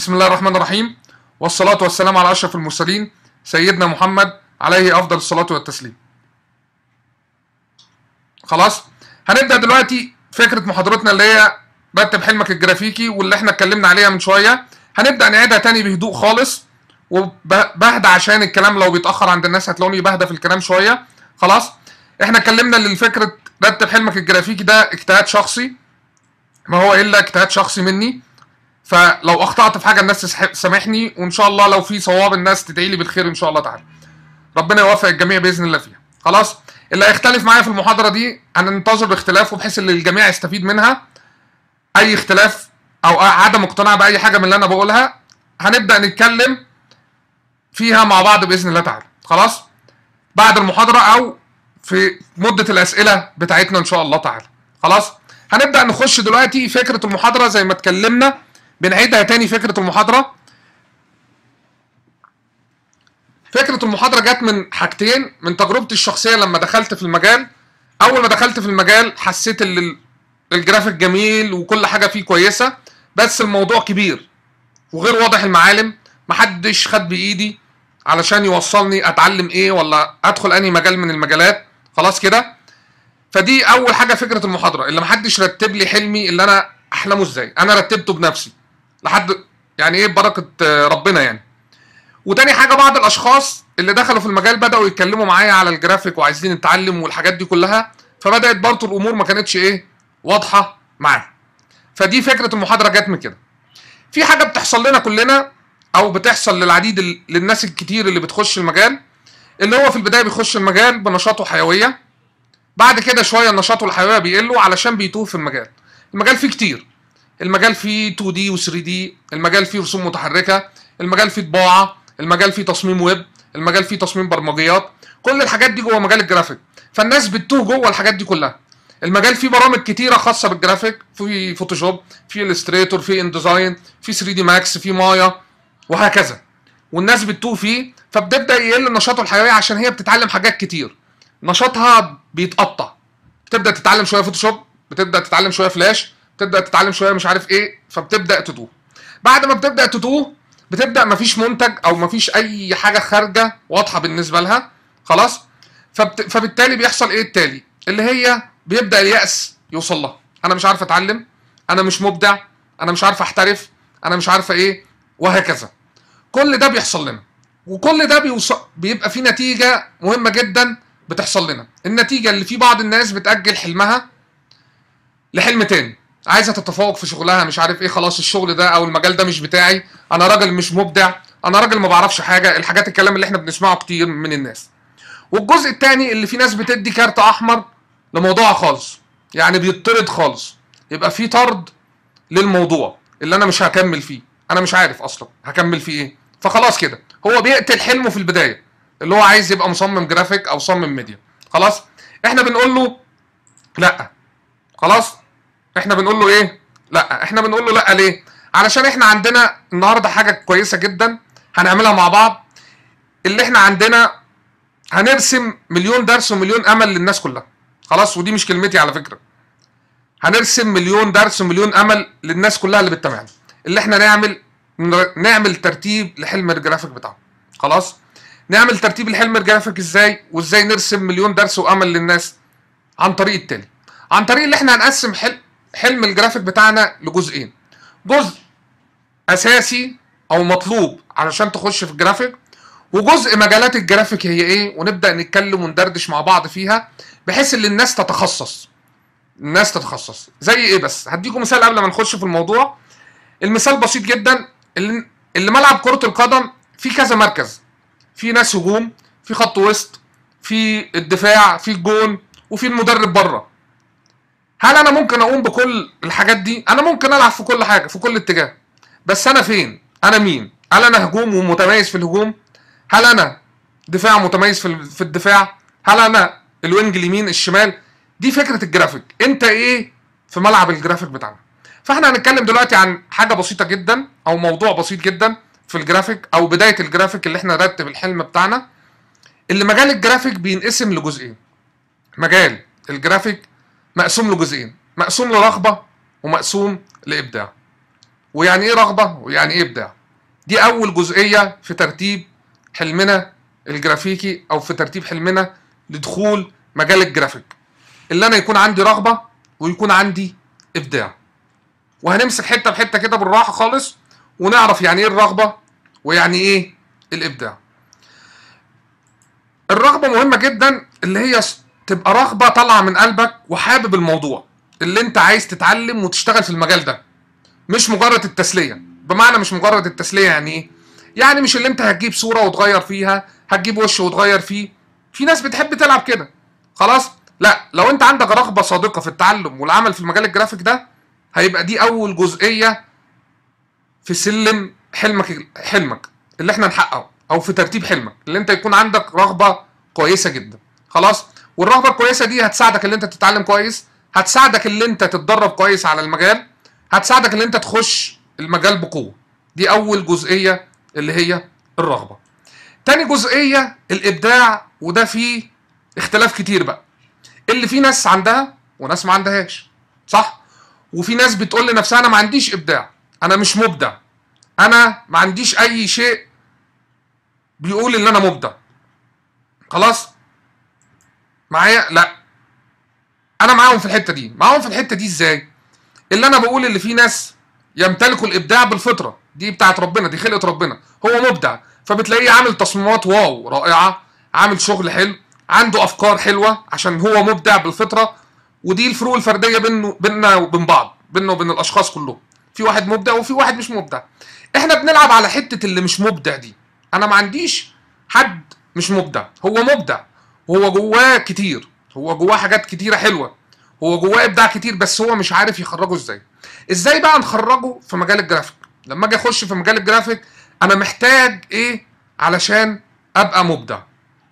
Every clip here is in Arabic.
بسم الله الرحمن الرحيم والصلاة والسلام على أشرف المرسلين سيدنا محمد عليه أفضل الصلاة والتسليم خلاص هنبدأ دلوقتي فكرة محاضرتنا اللي هي رتب حلمك الجرافيكي واللي احنا اتكلمنا عليها من شوية هنبدأ نعيدها تاني بهدوء خالص وبهدى عشان الكلام لو بيتأخر عند الناس هتلاقوني بهدى في الكلام شوية خلاص احنا اتكلمنا للفكرة رتب حلمك الجرافيكي ده اجتهاد شخصي ما هو إلا اجتهاد شخصي مني فلو اخطات في حاجه الناس سامحني وان شاء الله لو في صواب الناس تدعي لي بالخير ان شاء الله تعالى ربنا يوفق الجميع باذن الله فيها خلاص اللي هيختلف معايا في المحاضره دي هننتظر اختلافه بحيث ان الجميع يستفيد منها اي اختلاف او عدم اقتناع باي حاجه من اللي انا بقولها هنبدا نتكلم فيها مع بعض باذن الله تعالى خلاص بعد المحاضره او في مده الاسئله بتاعتنا ان شاء الله تعالى خلاص هنبدا نخش دلوقتي فكره المحاضره زي ما اتكلمنا بنعيدها تاني فكره المحاضره فكره المحاضره جت من حاجتين من تجربتي الشخصيه لما دخلت في المجال اول ما دخلت في المجال حسيت ان الجرافيك جميل وكل حاجه فيه كويسه بس الموضوع كبير وغير واضح المعالم محدش خد بايدي علشان يوصلني اتعلم ايه ولا ادخل انهي مجال من المجالات خلاص كده فدي اول حاجه فكره المحاضره اللي محدش رتب لي حلمي اللي انا احلمه ازاي انا رتبته بنفسي لحد يعني ايه بركه آه، ربنا يعني وتاني حاجه بعض الاشخاص اللي دخلوا في المجال بداوا يتكلموا معايا على الجرافيك وعايزين نتعلم والحاجات دي كلها فبدات برضه الامور ما كانتش ايه واضحه معايا فدي فكره المحاضره جت من كده في حاجه بتحصل لنا كلنا او بتحصل للعديد للناس الكتير اللي بتخش المجال اللي هو في البدايه بيخش المجال بنشاط وحيويه بعد كده شويه النشاط والحيويه بيقلوا علشان بيتوه في المجال المجال فيه كتير المجال فيه 2 دي و3 دي المجال فيه رسوم متحركه المجال فيه طباعه المجال فيه تصميم ويب المجال فيه تصميم برمجيات كل الحاجات دي جوه مجال الجرافيك فالناس بتتوه جوه الحاجات دي كلها المجال فيه برامج كتيره خاصه بالجرافيك في فوتوشوب في الستريتور في انديزاين، في 3 دي ماكس في مايا وهكذا والناس بتتوه فيه فبتبدا يقل نشاطه الحيوي عشان هي بتتعلم حاجات كتير نشاطها بيتقطع بتبدا تتعلم شويه فوتوشوب بتبدا تتعلم شويه فلاش تبدا تتعلم شويه مش عارف ايه فبتبدا تتوه بعد ما بتبدا تتوه بتبدا مفيش منتج او مفيش اي حاجه خارجه واضحه بالنسبه لها خلاص فبت... فبالتالي بيحصل ايه التالي اللي هي بيبدا الياس يوصل لها انا مش عارف اتعلم انا مش مبدع انا مش عارف احترف انا مش عارفه ايه وهكذا كل ده بيحصل لنا وكل ده بيوص... بيبقى فيه نتيجه مهمه جدا بتحصل لنا النتيجه اللي في بعض الناس بتاجل حلمها لحلم تاني عايزه تتفوق في شغلها مش عارف ايه خلاص الشغل ده او المجال ده مش بتاعي انا راجل مش مبدع انا راجل ما بعرفش حاجه الحاجات الكلام اللي احنا بنسمعه كتير من الناس والجزء الثاني اللي في ناس بتدي كارت احمر لموضوعها خالص يعني بيطرد خالص يبقى في طرد للموضوع اللي انا مش هكمل فيه انا مش عارف اصلا هكمل فيه ايه فخلاص كده هو بيقتل حلمه في البدايه اللي هو عايز يبقى مصمم جرافيك او مصمم ميديا خلاص احنا بنقول له لا خلاص احنا بنقول له ايه لا احنا بنقول له لا ليه علشان احنا عندنا النهارده حاجه كويسه جدا هنعملها مع بعض اللي احنا عندنا هنرسم مليون درس ومليون امل للناس كلها خلاص ودي مش كلمتي على فكره هنرسم مليون درس ومليون امل للناس كلها اللي بتتابعنا اللي احنا نعمل نعمل ترتيب لحلم الجرافيك بتاعه خلاص نعمل ترتيب لحلم الجرافيك ازاي وازاي نرسم مليون درس وامل للناس عن طريق التالي عن طريق اللي احنا هنقسم حلم حلم الجرافيك بتاعنا لجزئين جزء اساسي او مطلوب علشان تخش في الجرافيك وجزء مجالات الجرافيك هي ايه ونبدا نتكلم وندردش مع بعض فيها بحيث ان الناس تتخصص الناس تتخصص زي ايه بس هديكم مثال قبل ما نخش في الموضوع المثال بسيط جدا اللي, اللي ملعب كره القدم في كذا مركز في ناس هجوم في خط وسط في الدفاع في الجون وفي المدرب بره هل انا ممكن اقوم بكل الحاجات دي انا ممكن العب في كل حاجه في كل اتجاه بس انا فين انا مين هل انا هجوم ومتميز في الهجوم هل انا دفاع متميز في في الدفاع هل انا الوينج اليمين الشمال دي فكره الجرافيك انت ايه في ملعب الجرافيك بتاعنا فاحنا هنتكلم دلوقتي عن حاجه بسيطه جدا او موضوع بسيط جدا في الجرافيك او بدايه الجرافيك اللي احنا نرتب الحلم بتاعنا اللي مجال الجرافيك بينقسم لجزئين مجال الجرافيك مقسوم لجزئين مقسوم لرغبه ومقسوم لابداع ويعني ايه رغبه ويعني ايه ابداع دي اول جزئيه في ترتيب حلمنا الجرافيكي او في ترتيب حلمنا لدخول مجال الجرافيك اللي انا يكون عندي رغبه ويكون عندي ابداع وهنمسك حته بحته كده بالراحه خالص ونعرف يعني ايه الرغبه ويعني ايه الابداع الرغبه مهمه جدا اللي هي تبقى رغبه طالعه من قلبك وحابب الموضوع اللي انت عايز تتعلم وتشتغل في المجال ده مش مجرد التسليه بمعنى مش مجرد التسليه يعني ايه يعني مش اللي انت هتجيب صوره وتغير فيها هتجيب وش وتغير فيه في ناس بتحب تلعب كده خلاص لا لو انت عندك رغبه صادقه في التعلم والعمل في المجال الجرافيك ده هيبقى دي اول جزئيه في سلم حلمك حلمك اللي احنا نحققه او في ترتيب حلمك اللي انت يكون عندك رغبه كويسه جدا خلاص والرهبه الكويسه دي هتساعدك ان انت تتعلم كويس هتساعدك ان انت تتدرب كويس على المجال هتساعدك ان انت تخش المجال بقوه دي اول جزئيه اللي هي الرغبه تاني جزئيه الابداع وده فيه اختلاف كتير بقى اللي في ناس عندها وناس ما عندهاش صح وفي ناس بتقول لنفسها انا ما عنديش ابداع انا مش مبدع انا ما عنديش اي شيء بيقول ان انا مبدع خلاص معايا لا انا معاهم في الحته دي معاهم في الحته دي ازاي اللي انا بقول اللي فيه ناس يمتلكوا الابداع بالفطره دي بتاعت ربنا دي خلقه ربنا هو مبدع فبتلاقيه عامل تصميمات واو رائعه عامل شغل حلو عنده افكار حلوه عشان هو مبدع بالفطره ودي الفروق الفرديه بينه بيننا وبين بعض بيننا وبين الاشخاص كلهم في واحد مبدع وفي واحد مش مبدع احنا بنلعب على حته اللي مش مبدع دي انا ما عنديش حد مش مبدع هو مبدع هو جواه كتير هو جواه حاجات كتيره حلوه هو جواه ابداع كتير بس هو مش عارف يخرجه ازاي ازاي بقى نخرجه في مجال الجرافيك لما اجي اخش في مجال الجرافيك انا محتاج ايه علشان ابقى مبدع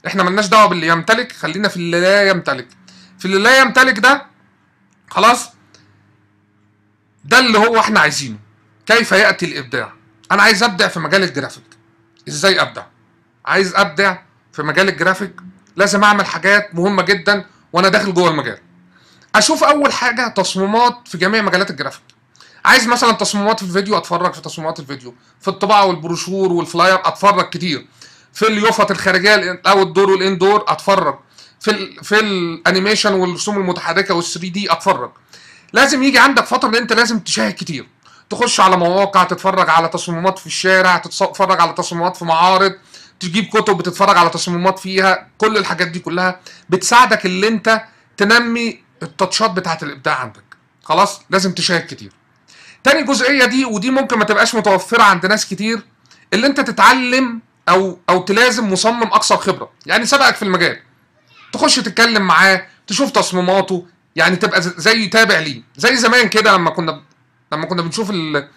احنا ملناش دعوه باللي يمتلك خلينا في اللي لا يمتلك في اللي لا يمتلك ده خلاص ده اللي هو احنا عايزينه كيف ياتي الابداع انا عايز ابدع في مجال الجرافيك ازاي ابدع عايز ابدع في مجال الجرافيك لازم اعمل حاجات مهمه جدا وانا داخل جوه المجال اشوف اول حاجه تصميمات في جميع مجالات الجرافيك عايز مثلا تصميمات في الفيديو اتفرج في تصميمات الفيديو في الطباعه والبروشور والفلاير اتفرج كتير في اليوفط الخارجيه او الدور والان دور اتفرج في الـ في الانيميشن والرسوم المتحركه وال3 دي اتفرج لازم يجي عندك فتره ان انت لازم تشاهد كتير تخش على مواقع تتفرج على تصميمات في الشارع تتفرج على تصميمات في معارض تجيب كتب بتتفرج على تصميمات فيها كل الحاجات دي كلها بتساعدك اللي انت تنمي التاتشات بتاعه الابداع عندك خلاص لازم تشاهد كتير تاني جزئيه دي ودي ممكن ما تبقاش متوفره عند ناس كتير اللي انت تتعلم او او تلازم مصمم اكثر خبره يعني سبقك في المجال تخش تتكلم معاه تشوف تصميماته يعني تبقى زي تابع ليه زي زمان كده لما كنا لما كنا بنشوف ال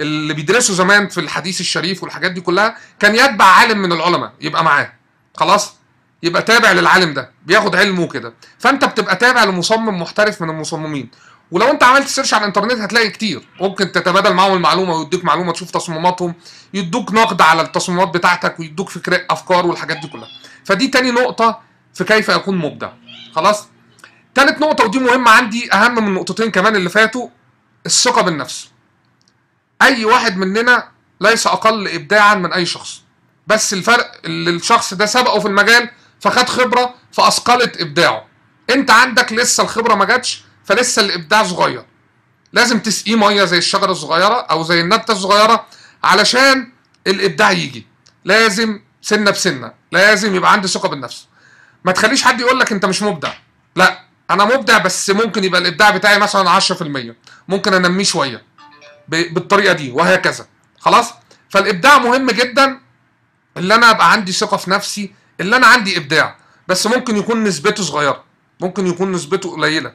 اللي بيدرسوا زمان في الحديث الشريف والحاجات دي كلها كان يتبع عالم من العلماء يبقى معاه خلاص يبقى تابع للعالم ده بياخد علمه كده فانت بتبقى تابع لمصمم محترف من المصممين ولو انت عملت سيرش على الانترنت هتلاقي كتير ممكن تتبادل معاهم المعلومه ويديك معلومه تشوف تصميماتهم يدوك نقد على التصميمات بتاعتك ويدوك فكره افكار والحاجات دي كلها فدي تاني نقطه في كيف اكون مبدع خلاص تالت نقطه ودي مهمه عندي اهم من النقطتين كمان اللي فاتوا الثقه بالنفس اي واحد مننا ليس اقل ابداعا من اي شخص بس الفرق اللي الشخص ده سبقه في المجال فخد خبره فاثقلت ابداعه انت عندك لسه الخبره ما جاتش فلسه الابداع صغير لازم تسقيه ميه زي الشجره الصغيره او زي النبته الصغيره علشان الابداع يجي لازم سنه بسنه لازم يبقى عندي ثقه بالنفس ما تخليش حد يقول لك انت مش مبدع لا انا مبدع بس ممكن يبقى الابداع بتاعي مثلا 10% ممكن انميه شويه بالطريقه دي وهكذا خلاص فالابداع مهم جدا اللي انا ابقى عندي ثقه في نفسي اللي انا عندي ابداع بس ممكن يكون نسبته صغيره ممكن يكون نسبته قليله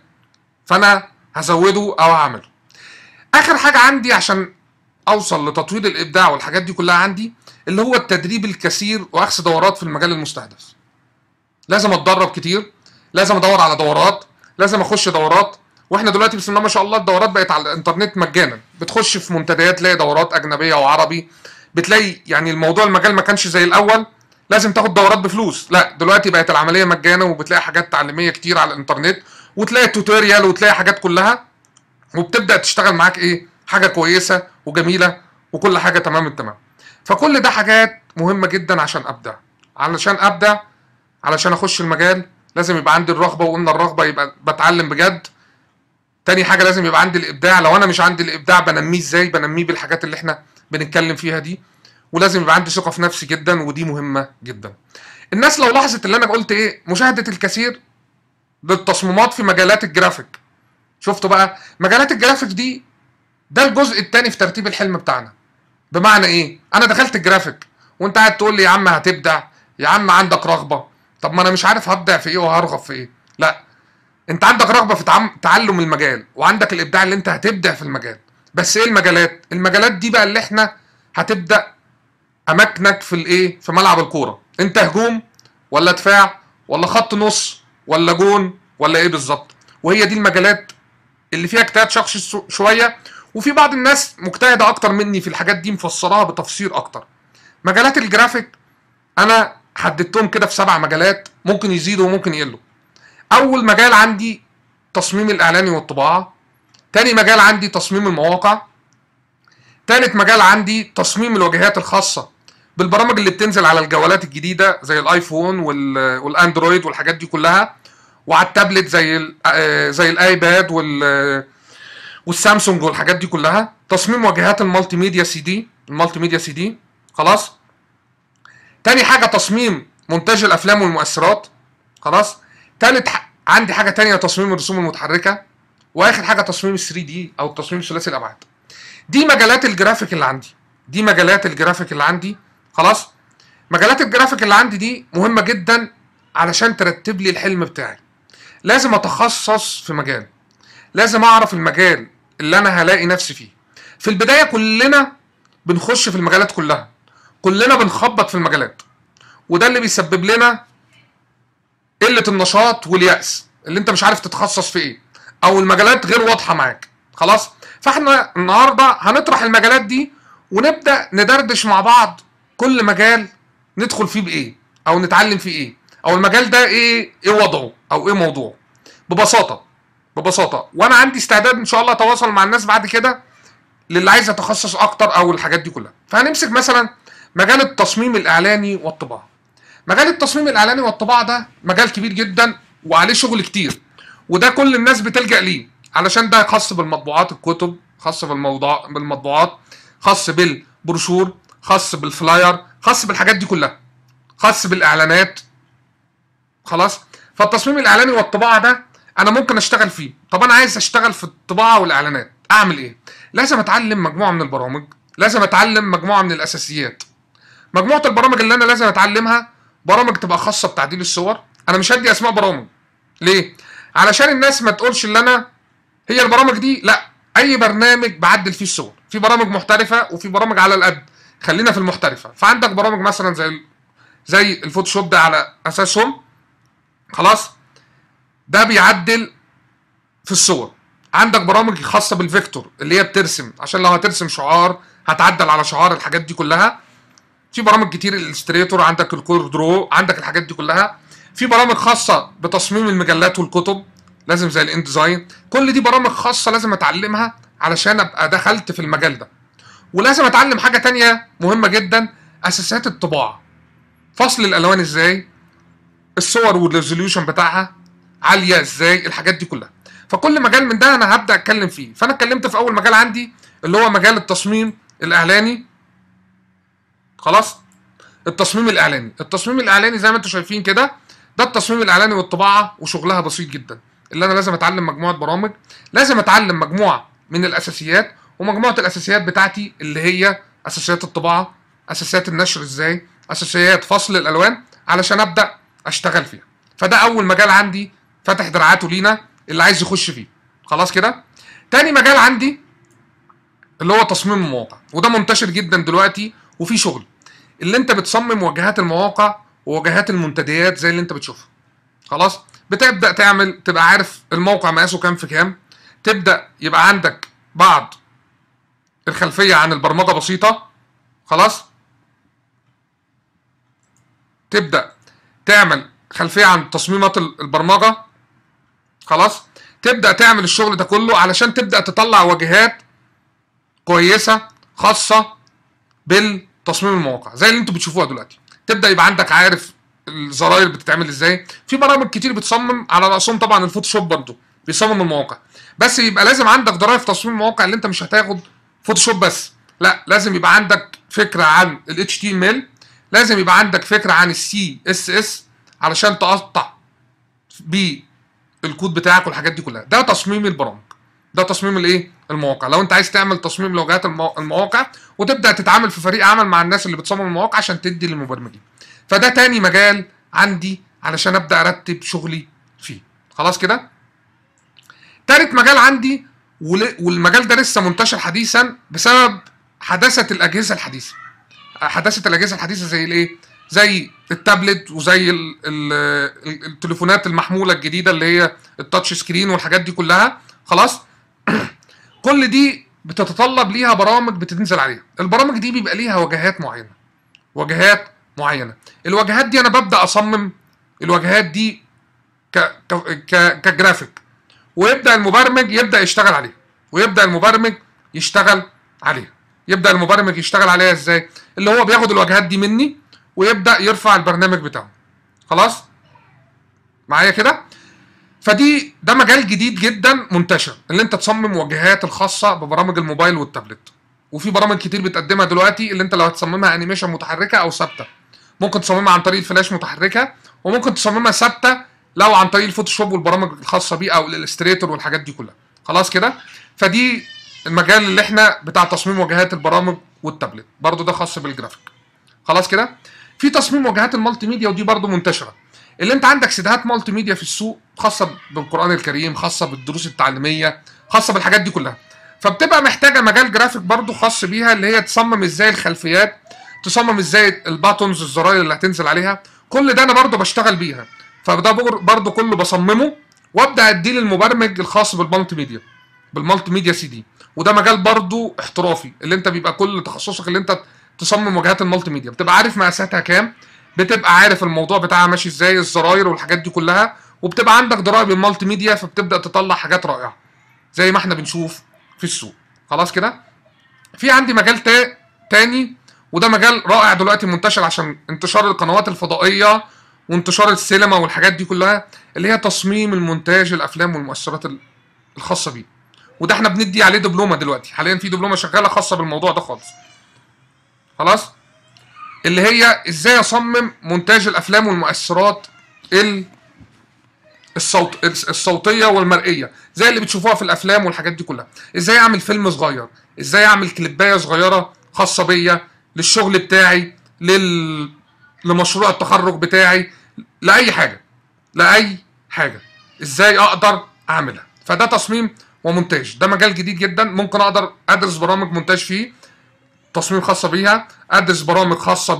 فانا هزوده او هعمله اخر حاجه عندي عشان اوصل لتطوير الابداع والحاجات دي كلها عندي اللي هو التدريب الكثير واخذ دورات في المجال المستهدف لازم اتدرب كتير لازم ادور على دورات لازم اخش دورات واحنا دلوقتي بسم الله ما شاء الله الدورات بقت على الانترنت مجانا بتخش في منتديات تلاقي دورات اجنبيه وعربي بتلاقي يعني الموضوع المجال ما كانش زي الاول لازم تاخد دورات بفلوس لا دلوقتي بقت العمليه مجانا وبتلاقي حاجات تعليميه كتير على الانترنت وتلاقي توتوريال وتلاقي حاجات كلها وبتبدا تشتغل معاك ايه حاجه كويسه وجميله وكل حاجه تمام التمام فكل ده حاجات مهمه جدا عشان ابدع علشان ابدع علشان اخش المجال لازم يبقى عندي الرغبه وقلنا الرغبه يبقى بتعلم بجد تاني حاجه لازم يبقى عندي الابداع لو انا مش عندي الابداع بنميه ازاي بنميه بالحاجات اللي احنا بنتكلم فيها دي ولازم يبقى عندي ثقه في نفسي جدا ودي مهمه جدا الناس لو لاحظت اللي انا قلت ايه مشاهده الكثير للتصميمات في مجالات الجرافيك شفتوا بقى مجالات الجرافيك دي ده الجزء الثاني في ترتيب الحلم بتاعنا بمعنى ايه انا دخلت الجرافيك وانت قاعد تقول لي يا عم هتبدع يا عم عندك رغبه طب ما انا مش عارف هبدع في ايه وهرغب في ايه لا انت عندك رغبه في تعلم المجال وعندك الابداع اللي انت هتبدع في المجال بس ايه المجالات المجالات دي بقى اللي احنا هتبدا اماكنك في الايه في ملعب الكوره انت هجوم ولا دفاع ولا خط نص ولا جون ولا ايه بالظبط وهي دي المجالات اللي فيها اجتهاد شخصي شويه وفي بعض الناس مجتهده اكتر مني في الحاجات دي مفسراها بتفسير اكتر مجالات الجرافيك انا حددتهم كده في سبع مجالات ممكن يزيدوا وممكن يقلوا اول مجال عندي تصميم الاعلاني والطباعه تاني مجال عندي تصميم المواقع تالت مجال عندي تصميم الواجهات الخاصه بالبرامج اللي بتنزل على الجوالات الجديده زي الايفون والاندرويد والحاجات دي كلها وعلى التابلت زي آه، زي الايباد وال والسامسونج والحاجات دي كلها تصميم واجهات المالتي ميديا سي دي المالتي ميديا سي دي خلاص تاني حاجه تصميم مونتاج الافلام والمؤثرات خلاص تالت ح... عندي حاجه تانية تصميم الرسوم المتحركه واخر حاجه تصميم 3 دي او التصميم ثلاثي الابعاد دي مجالات الجرافيك اللي عندي دي مجالات الجرافيك اللي عندي خلاص مجالات الجرافيك اللي عندي دي مهمه جدا علشان ترتب لي الحلم بتاعي لازم اتخصص في مجال لازم اعرف المجال اللي انا هلاقي نفسي فيه في البدايه كلنا بنخش في المجالات كلها كلنا بنخبط في المجالات وده اللي بيسبب لنا قله النشاط والياس اللي انت مش عارف تتخصص في ايه او المجالات غير واضحه معاك خلاص فاحنا النهارده هنطرح المجالات دي ونبدا ندردش مع بعض كل مجال ندخل فيه بايه او نتعلم فيه ايه او المجال ده ايه ايه وضعه او ايه موضوعه ببساطه ببساطه وانا عندي استعداد ان شاء الله اتواصل مع الناس بعد كده للي عايز يتخصص اكتر او الحاجات دي كلها فهنمسك مثلا مجال التصميم الاعلاني والطباعه مجال التصميم الاعلاني والطباعه ده مجال كبير جدا وعليه شغل كتير وده كل الناس بتلجا ليه علشان ده خاص بالمطبوعات الكتب خاص بالموضوع بالمطبوعات خاص بالبروشور خاص بالفلاير خاص بالحاجات دي كلها خاص بالاعلانات خلاص فالتصميم الاعلاني والطباعه ده انا ممكن اشتغل فيه طب انا عايز اشتغل في الطباعه والاعلانات اعمل ايه لازم اتعلم مجموعه من البرامج لازم اتعلم مجموعه من الاساسيات مجموعه البرامج اللي انا لازم اتعلمها برامج تبقى خاصه بتعديل الصور انا مش هدي اسماء برامج ليه علشان الناس ما تقولش ان انا هي البرامج دي لا اي برنامج بعدل فيه الصور في برامج محترفه وفي برامج على القد خلينا في المحترفه فعندك برامج مثلا زي زي الفوتوشوب ده على اساسهم خلاص ده بيعدل في الصور عندك برامج خاصه بالفيكتور اللي هي بترسم عشان لو هترسم شعار هتعدل على شعار الحاجات دي كلها في برامج كتير الالستريتور عندك الكور درو عندك الحاجات دي كلها في برامج خاصه بتصميم المجلات والكتب لازم زي الانديزاين ديزاين كل دي برامج خاصه لازم اتعلمها علشان ابقى دخلت في المجال ده ولازم اتعلم حاجه تانية مهمه جدا اساسات الطباعه فصل الالوان ازاي الصور والريزوليوشن بتاعها عاليه ازاي الحاجات دي كلها فكل مجال من ده انا هبدا اتكلم فيه فانا اتكلمت في اول مجال عندي اللي هو مجال التصميم الاعلاني خلاص التصميم الاعلاني التصميم الاعلاني زي ما انتم شايفين كده ده التصميم الاعلاني والطباعه وشغلها بسيط جدا اللي انا لازم اتعلم مجموعه برامج لازم اتعلم مجموعه من الاساسيات ومجموعه الاساسيات بتاعتي اللي هي اساسيات الطباعه اساسيات النشر ازاي اساسيات فصل الالوان علشان ابدا اشتغل فيها فده اول مجال عندي فاتح دراعاته لينا اللي عايز يخش فيه خلاص كده تاني مجال عندي اللي هو تصميم المواقع وده منتشر جدا دلوقتي وفي شغل اللي انت بتصمم واجهات المواقع وواجهات المنتديات زي اللي انت بتشوفها خلاص بتبدا تعمل تبقى عارف الموقع مقاسه كام في كام تبدا يبقى عندك بعض الخلفيه عن البرمجه بسيطه خلاص تبدا تعمل خلفيه عن تصميمات البرمجه خلاص تبدا تعمل الشغل ده كله علشان تبدا تطلع واجهات كويسه خاصه بال تصميم المواقع زي اللي انتوا بتشوفوها دلوقتي تبدا يبقى عندك عارف الزراير بتتعمل ازاي في برامج كتير بتصمم على راسهم طبعا الفوتوشوب برضو بيصمم المواقع بس يبقى لازم عندك ضرايب تصميم المواقع اللي انت مش هتاخد فوتوشوب بس لا لازم يبقى عندك فكره عن ال HTML لازم يبقى عندك فكره عن السي اس اس علشان تقطع بيه الكود بتاعك والحاجات دي كلها ده تصميم البرامج ده تصميم الايه المواقع لو انت عايز تعمل تصميم لوجهات المواقع وتبدا تتعامل في فريق عمل مع الناس اللي بتصمم المواقع عشان تدي للمبرمجين فده تاني مجال عندي علشان ابدا ارتب شغلي فيه خلاص كده تالت مجال عندي والمجال ده لسه منتشر حديثا بسبب حداثه الاجهزه الحديثه حداثه الاجهزه الحديثه زي الايه زي التابلت وزي التليفونات المحموله الجديده اللي هي التاتش سكرين والحاجات دي كلها خلاص كل دي بتتطلب ليها برامج بتنزل عليها البرامج دي بيبقى ليها وجهات معينه وجهات معينه الواجهات دي انا ببدا اصمم الواجهات دي ك... ك... كجرافيك ويبدا المبرمج يبدا يشتغل عليها ويبدا المبرمج يشتغل عليها يبدا المبرمج يشتغل عليها ازاي اللي هو بياخد الواجهات دي مني ويبدا يرفع البرنامج بتاعه خلاص معايا كده فدي ده مجال جديد جدا منتشر اللي انت تصمم واجهات الخاصه ببرامج الموبايل والتابلت وفي برامج كتير بتقدمها دلوقتي اللي انت لو هتصممها انيميشن متحركه او ثابته ممكن تصممها عن طريق الفلاش متحركه وممكن تصممها ثابته لو عن طريق الفوتوشوب والبرامج الخاصه بيه او الالستريتور والحاجات دي كلها خلاص كده فدي المجال اللي احنا بتاع تصميم واجهات البرامج والتابلت برضو ده خاص بالجرافيك خلاص كده في تصميم واجهات المالتي ميديا ودي برضو منتشره اللي انت عندك سيدهات مالتي ميديا في السوق خاصه بالقران الكريم خاصه بالدروس التعليميه خاصه بالحاجات دي كلها فبتبقى محتاجه مجال جرافيك برضو خاص بيها اللي هي تصمم ازاي الخلفيات تصمم ازاي الباتونز الزراير اللي هتنزل عليها كل ده انا برضو بشتغل بيها فده برضو كله بصممه وابدا اديه للمبرمج الخاص بالمالتي ميديا بالمالتي ميديا سي دي وده مجال برضو احترافي اللي انت بيبقى كل تخصصك اللي انت تصمم واجهات المالتي ميديا بتبقى عارف مقاساتها كام بتبقى عارف الموضوع بتاعها ماشي ازاي الزراير والحاجات دي كلها وبتبقى عندك ضرائب المالتي ميديا فبتبدا تطلع حاجات رائعه زي ما احنا بنشوف في السوق خلاص كده في عندي مجال تا... تاني وده مجال رائع دلوقتي منتشر عشان انتشار القنوات الفضائيه وانتشار السينما والحاجات دي كلها اللي هي تصميم المونتاج الافلام والمؤثرات الخاصه بيه وده احنا بندي عليه دبلومه دلوقتي حاليا في دبلومه شغاله خاصه بالموضوع ده خالص خلاص اللي هي ازاي اصمم مونتاج الافلام والمؤثرات ال الصوت الصوتيه والمرئيه زي اللي بتشوفوها في الافلام والحاجات دي كلها ازاي اعمل فيلم صغير ازاي اعمل كليبايه صغيره خاصه بيا للشغل بتاعي لل لمشروع التخرج بتاعي لاي حاجه لاي حاجه ازاي اقدر اعملها فده تصميم ومونتاج ده مجال جديد جدا ممكن اقدر ادرس برامج مونتاج فيه تصميم خاصه بيها ادرس برامج خاصه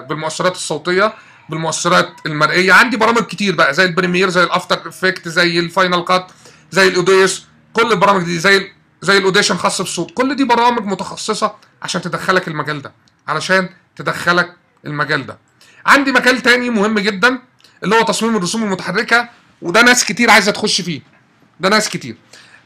بالمؤثرات الصوتيه بالمؤشرات المرئيه يعني عندي برامج كتير بقى زي البريمير زي الافتر افكت زي الفاينل كات زي الاوديش كل البرامج دي زي زي الاوديشن خاص بالصوت كل دي برامج متخصصه عشان تدخلك المجال ده علشان تدخلك المجال ده عندي مجال تاني مهم جدا اللي هو تصميم الرسوم المتحركه وده ناس كتير عايزه تخش فيه ده ناس كتير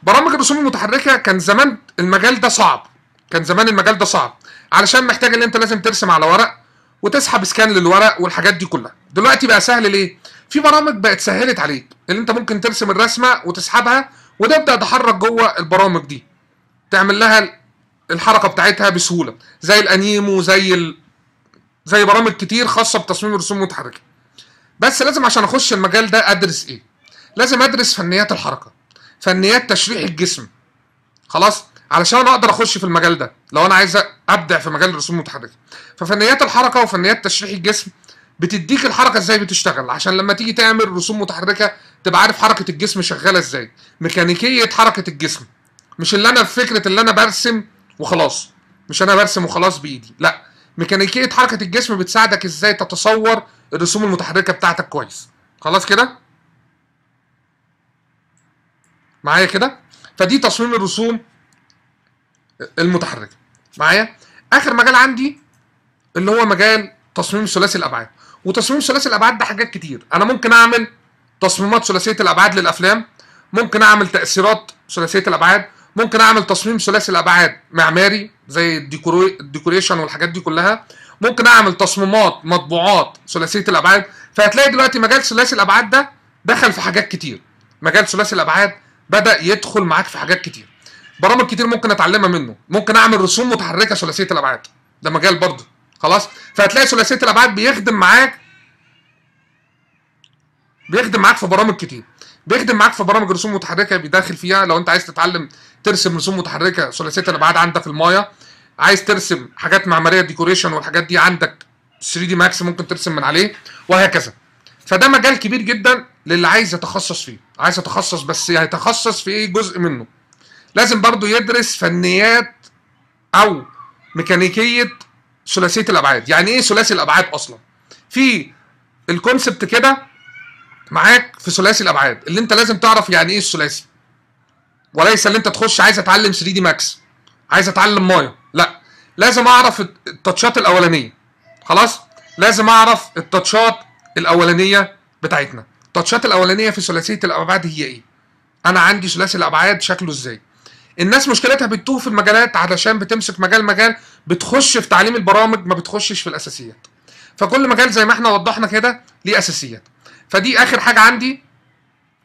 برامج الرسوم المتحركه كان زمان المجال ده صعب كان زمان المجال ده صعب علشان محتاج ان انت لازم ترسم على ورق وتسحب سكان للورق والحاجات دي كلها دلوقتي بقى سهل ليه في برامج بقت سهلت عليك اللي انت ممكن ترسم الرسمه وتسحبها وتبدا تحرك جوه البرامج دي تعمل لها الحركه بتاعتها بسهوله زي الانيمو زي ال... زي برامج كتير خاصه بتصميم الرسوم المتحركه بس لازم عشان اخش المجال ده ادرس ايه لازم ادرس فنيات الحركه فنيات تشريح الجسم خلاص علشان انا اقدر اخش في المجال ده لو انا عايز ابدع في مجال الرسوم المتحركه ففنيات الحركه وفنيات تشريح الجسم بتديك الحركه ازاي بتشتغل عشان لما تيجي تعمل رسوم متحركه تبقى عارف حركه الجسم شغاله ازاي ميكانيكيه حركه الجسم مش اللي انا فكره اللي انا برسم وخلاص مش انا برسم وخلاص بايدي لا ميكانيكيه حركه الجسم بتساعدك ازاي تتصور الرسوم المتحركه بتاعتك كويس خلاص كده معايا كده فدي تصميم الرسوم المتحركه معايا اخر مجال عندي اللي هو مجال تصميم ثلاثي الابعاد وتصميم ثلاثي الابعاد ده حاجات كتير انا ممكن اعمل تصميمات ثلاثيه الابعاد للافلام ممكن اعمل تاثيرات ثلاثيه الابعاد ممكن اعمل تصميم ثلاثي الابعاد معماري زي الديكوريشن والحاجات دي كلها ممكن اعمل تصميمات مطبوعات ثلاثيه الابعاد فهتلاقي دلوقتي مجال ثلاثي الابعاد ده دخل في حاجات كتير مجال ثلاثي الابعاد بدا يدخل معاك في حاجات كتير برامج كتير ممكن اتعلمها منه ممكن اعمل رسوم متحركه ثلاثيه الابعاد ده مجال برضه خلاص فهتلاقي ثلاثيه الابعاد بيخدم معاك بيخدم معاك في برامج كتير بيخدم معاك في برامج رسوم متحركه بيداخل فيها لو انت عايز تتعلم ترسم رسوم متحركه ثلاثيه الابعاد عندك في المايه عايز ترسم حاجات معماريه ديكوريشن والحاجات دي عندك 3 دي ماكس ممكن ترسم من عليه وهكذا فده مجال كبير جدا للي عايز يتخصص فيه عايز يتخصص بس هيتخصص في ايه جزء منه لازم برضو يدرس فنيات او ميكانيكيه ثلاثيه الابعاد يعني ايه ثلاثي الابعاد اصلا في الكونسبت كده معاك في ثلاثي الابعاد اللي انت لازم تعرف يعني ايه الثلاثي وليس اللي انت تخش عايز اتعلم 3 دي ماكس عايز اتعلم مايا لا لازم اعرف التاتشات الاولانيه خلاص لازم اعرف التاتشات الاولانيه بتاعتنا التاتشات الاولانيه في ثلاثيه الابعاد هي ايه انا عندي ثلاثي الابعاد شكله ازاي الناس مشكلتها بتتوه في المجالات علشان بتمسك مجال مجال بتخش في تعليم البرامج ما بتخشش في الاساسيات فكل مجال زي ما احنا وضحنا كده ليه اساسيات فدي اخر حاجه عندي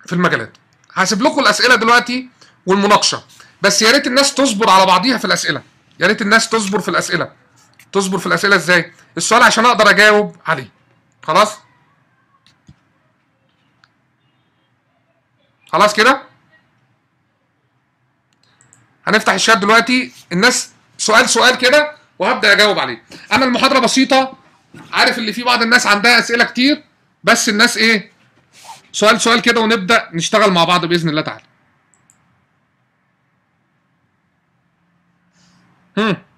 في المجالات هسيب لكم الاسئله دلوقتي والمناقشه بس يا ريت الناس تصبر على بعضيها في الاسئله يا ريت الناس تصبر في الاسئله تصبر في الاسئله ازاي السؤال عشان اقدر اجاوب عليه خلاص خلاص كده هنفتح الشات دلوقتي الناس سؤال سؤال كده وهبدا اجاوب عليه انا المحاضره بسيطه عارف اللي في بعض الناس عندها اسئله كتير بس الناس ايه سؤال سؤال كده ونبدا نشتغل مع بعض باذن الله تعالى هم.